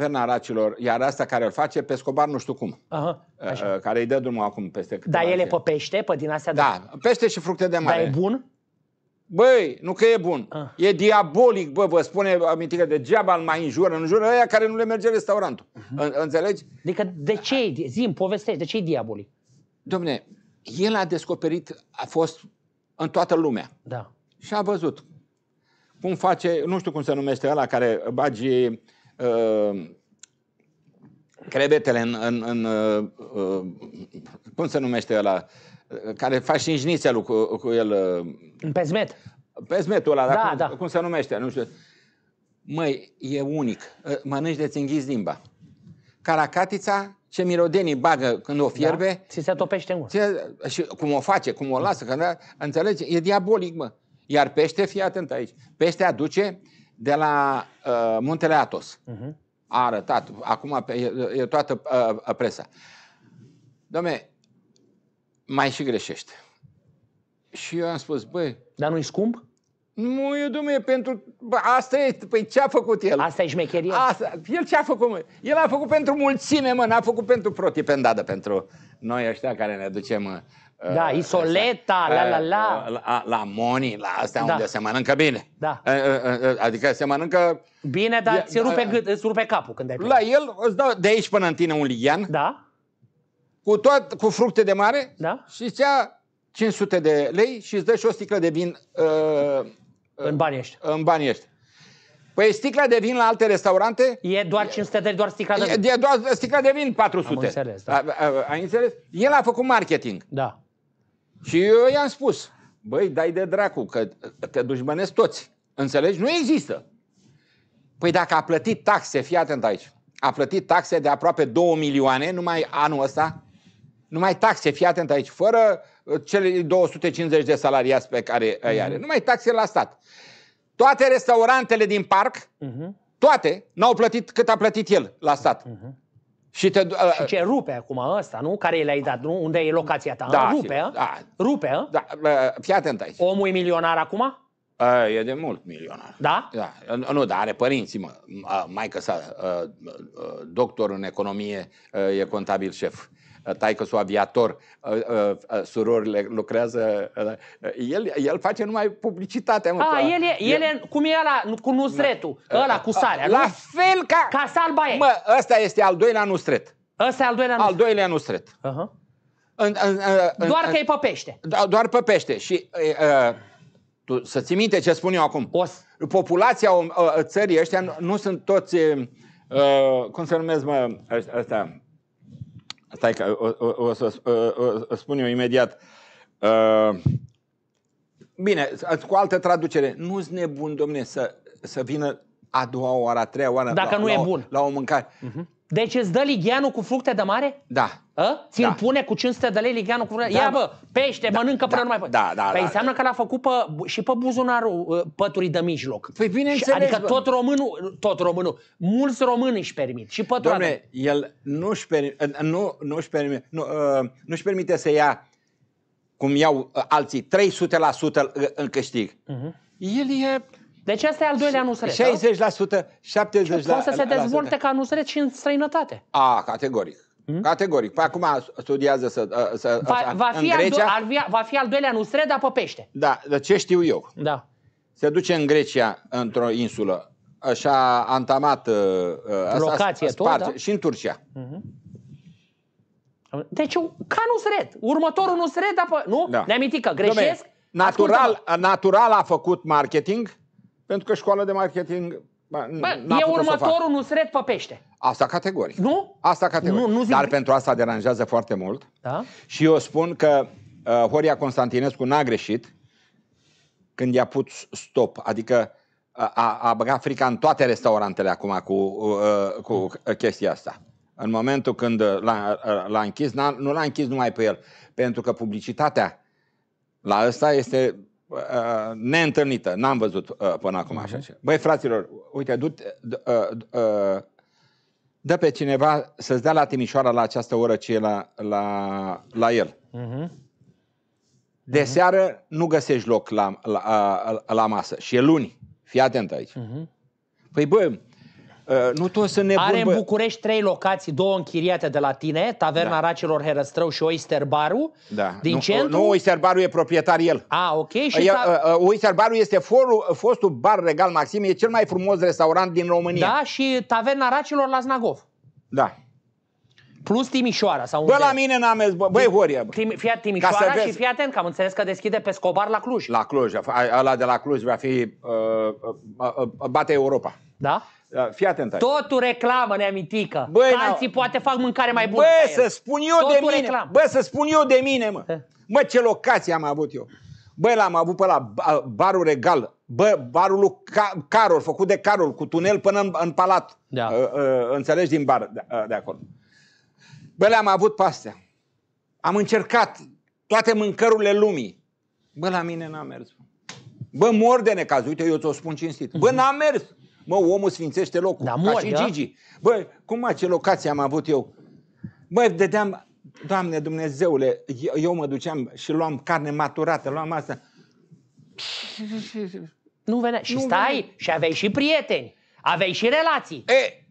vernaracilor, iar asta care îl face, pe Scobar nu știu cum, Aha, uh, așa. Uh, care îi dă drumul acum peste Dar ele pe pește, pe din astea? Da, de... pește și fructe de mare. Dar e bun? Băi, nu că e bun. Ah. E diabolic, bă, vă spune amintirea, geaba îl mai înjură, înjură aia care nu le merge restaurantul. Uh-huh. Înțelegi? Adică de ce e, zi povestești, de ce e diabolic? Domne, el a descoperit, a fost în toată lumea. Da. Și a văzut cum face, nu știu cum se numește ăla care bagi Ehm, crebetele în, în, în ehm, cum se numește ăla, care faci șinjnițelul cu, cu el. Ehm, în pezmet. Pezmetul ăla, da, dar cum, da. cum se numește, nu știu. Măi, e unic. Mănânci de ți limba. Caracatița, ce mirodenii bagă când o da. fierbe... Da? Ți se topește în gură. Și cum o face, cum o lasă, că, da, înțelegi? E diabolic, mă. Iar pește, fii atent aici, pește aduce de la uh, Muntele Atos. Uh-huh. A arătat, acum e, e toată uh, presa. Domne, mai și greșește. Și eu am spus, băi... Dar nu-i scump? Nu, e domnule, pentru... Bă, asta e, păi ce a făcut el? Asta e șmecherie? Asta, el ce a făcut? Mă? El a făcut pentru mulțime, mă, n-a făcut pentru protipendadă, pentru noi ăștia care ne ducem Eh, da, Isoleta, exact. la eh, la la. La, la Moni, la astea da. unde se mănâncă bine. Da. Eh, adică se mănâncă... Bine, dar ți rupe, gât, îți rupe capul când ai plecat. La el îți dau de aici până în tine un lian. Da. Cu, tot, cu fructe de mare da. și îți ia 500 de lei și îți dă și o sticlă de vin uh, în banii ăștia. În banii ăștia. Păi sticla de vin la alte restaurante... E doar 500 de doar sticla de vin. E, doar sticla de vin 400. Am înțeles, da. A, a, ai înțeles? El a făcut marketing. Da. Și eu i-am spus, băi, dai de dracu, că te dușmănesc toți. Înțelegi? Nu există. Păi dacă a plătit taxe, fii atent aici, a plătit taxe de aproape 2 milioane numai anul ăsta, numai taxe, fii atent aici, fără uh, cele 250 de salariați pe care mm-hmm. îi are, mhm. numai taxe la stat. Toate restaurantele din parc, mm-hmm. toate, n-au plătit cât a plătit el la stat. Mm-hmm. Și, te, uh, și ce rupe acum ăsta, nu? Care i ai dat, nu? Unde e locația ta? Da, rupe, sigur, da. rupe, da. fii atent aici. Omul e milionar acum? Uh, e de mult milionar. Da? da. Nu, dar are părinții, mă. Maică sa, doctor în economie, e contabil șef. Uh, taică su aviator, uh, uh, surorile lucrează, el, el face numai publicitatea. Mă, A, ah, el, e, el, el, cum e ăla cu nusretul, da. ăla cu sarea. La nu? fel ca... Ca salba e. Mă, ăsta este al doilea nusret. Ăsta e al doilea nusret. Al doilea nusret. Uh-huh. În, în, în, doar că e pe pește. Da, doar pe pește. Și uh, tu, să ți minte ce spun eu acum. Os. Populația uh, țării ăștia nu sunt toți, uh, cum se numesc mă, ăsta, stai că o, o, o să o, o, spun eu imediat. Uh, bine, cu altă traducere, nu-ți nebun, domne, să, să vină a doua oară, a treia oară Dacă la, nu la, e bun. la o mâncare. Uh-huh. Deci îți dă ligheanul cu fructe de mare? Da. A? Ă? Ți-l da. pune cu 500 de lei ligheanul cu fructe? Da, Ia bă, pește, da, mănâncă până da, nu mai poți. Da, da, păi da, înseamnă da. că l-a făcut pe, și pe buzunarul ă, păturii de mijloc. Păi bineînțeles. Adică bă. tot românul, tot românul, mulți români își permit și pătura. Dom'le, el nu își permite, ă, nu, nu își permite, nu, uh, nu își permite să ia cum iau alții 300% în câștig. Uh-huh. El e deci asta e al doilea Nusret. 60%, 70%. Și poate să se dezvolte ca Nusret și în străinătate. A, categoric. Hmm? Categoric. Păi acum studiază să, ă, să, va, va, fi în Grecia. Al, do- va fi al doilea Nusret, dar pe pește. Da, de ce știu eu? Da. Se duce în Grecia, într-o insulă, așa a antamat ă, ă, locație a, a, tot, da? și în Turcia. Uh-huh. Deci, ca Nusret. Următorul da. Nusret, pe... nu? Da. Ne aminti că greșesc? natural, natural a făcut marketing pentru că școala de marketing Bă, Bă e următorul Nusret pește. Asta categoric. Nu? Asta categoric. Nu, nu zic... Dar pentru asta deranjează foarte mult. Da? Și eu spun că uh, Horia Constantinescu n-a greșit când i-a pus stop. Adică uh, a, a băgat frica în toate restaurantele acum cu, uh, uh cu chestia asta. În momentul când uh, l-a, l-a închis, nu l-a închis numai pe el. Pentru că publicitatea la ăsta este Uh, neîntâlnită. N-am văzut uh, până acum așa ceva. Băi, fraților, uite, du uh, uh, dă pe cineva să-ți dea la Timișoara la această oră ce e la, la, la el. Uh-huh. De uh-huh. seară nu găsești loc la, la, la, uh, la masă și e luni. Fii atent aici. Uh-huh. Păi băi, Uh, nu toți să ne Are în București trei locații, două închiriate de la tine, Taverna da. Racelor Herăstrău și Oyster Baru. Da. Din nu, centru. Nu, Oyster Baru e proprietar el. A, ok. Și e, ta... Uh, uh, Oyster Baru este forul, fostul bar regal Maxim, e cel mai frumos restaurant din România. Da, și Taverna Racelor la Znagov. Da. Plus Timișoara sau unde... Bă, la mine n-am mers, bă, băi, Horia. Bă. Tim, fiat Timișoara vezi... și fii atent, că am înțeles că deschide pe Scobar la Cluj. La Cluj, ăla de la Cluj va fi... Uh, uh, uh, bate Europa. Da? da? Fii atent aici. Totul reclamă, ne amintică. Băi, alții poate fac mâncare mai bună. Bă, să spun eu Totul de mine. Reclam. Bă, să spun eu de mine, mă. Mă, ce locație am avut eu. Băi, l-am avut pe la barul regal. Bă, barul lui Ca- Carol, făcut de Carol, cu tunel până în, în palat. Da. Ă, ă, înțelegi din bar de, ă, de acolo. Bă, le-am avut pe astea. Am încercat toate mâncărurile lumii. Bă, la mine n-a mers. Bă, mor de necaz. Uite, eu ți-o spun cinstit. Bă, n-a mers. Mă, omul sfințește locul. Da, mori, Ca și da? Gigi. Bă, cum mă, ce locație am avut eu? Bă, dădeam, Doamne Dumnezeule, eu, eu mă duceam și luam carne maturată, luam asta. Nu venea. Și nu stai venea. și aveai și prieteni. Aveai și relații. E,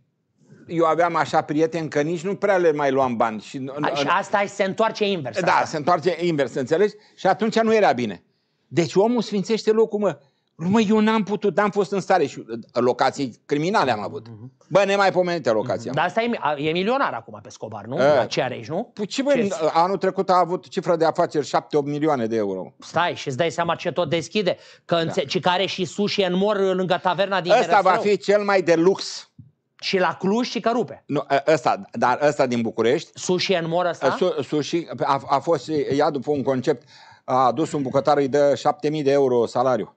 eu aveam așa prieteni că nici nu prea le mai luam bani. Și, A, și asta se întoarce invers. Da, asta. se întoarce invers, înțelegi? Și atunci nu era bine. Deci omul sfințește locul, mă. Mă, eu n-am putut, n-am fost în stare și uh, locații criminale am avut. Uh-huh. Bă, nemaipomenite locația. Mhm. Dar asta e, e milionar acum pe Scobar, nu? la ce are aici, nu? Păi ce, bă, ce uh, anul trecut a avut cifră de afaceri 7-8 milioane de euro. Stai și îți dai seama ce tot deschide. Că da. înțe- care și sushi în mor uh, lângă taverna din Ăsta va fi cel mai de lux. Și la Cluj și că rupe. Nu, ăsta, dar ăsta din București. Sushi în mor ăsta? Su, sushi a, a fost, ea după un concept, a adus un bucătar, îi dă 7.000 de euro salariu.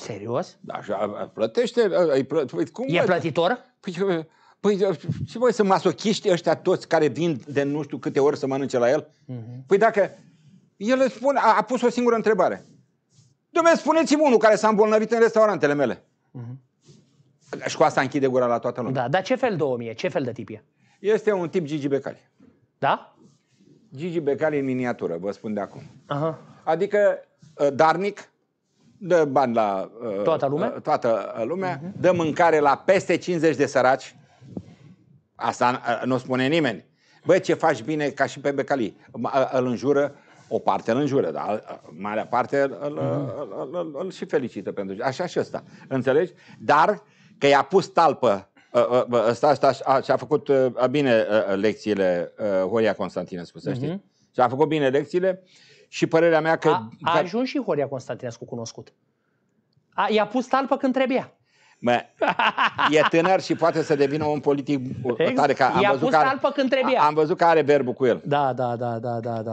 Serios? Așa, da, plătește, ai plătit, păi cum? E plătitor? Păi, Păi, ce voi să masochiști ăștia toți care vin de nu știu câte ori să mănânce la el? Uh-huh. Păi dacă el spune, a, a pus o singură întrebare. Dom'le, spuneți-mi unul care s-a îmbolnăvit în restaurantele mele. Uh-huh. Și cu asta închide gura la toată lumea. Da, dar ce fel de om e? Ce fel de tip e? Este un tip Gigi Becali. Da? Gigi Becali în miniatură, vă spun de acum. Aha. Uh-huh. Adică ă, darnic, dă bani la uh, toată lumea, uh, toată uh, lumea uh-huh. dă mâncare la peste 50 de săraci. Asta uh, nu spune nimeni. Bă, ce faci bine ca și pe Becali. Îl înjură, o parte îl înjură, dar marea parte mhm. îl, îl, îl, îl, îl și felicită pentru Așa și ăsta. Înțelegi? Dar că i-a pus talpă Asta, asta mhm. și-a făcut bine lecțiile, Horia Constantinescu, să știi. Uh-huh. Și-a făcut bine lecțiile și părerea mea că... A, a da- ajuns și Horia Constantinescu cunoscut. A, i-a pus talpă când trebuia. Mă, e tânăr și poate să devină un politic exact. tare. Că am I-a văzut pus talpă când trebuia. Am văzut că are verbul cu el. Da, da, da, da, da. da.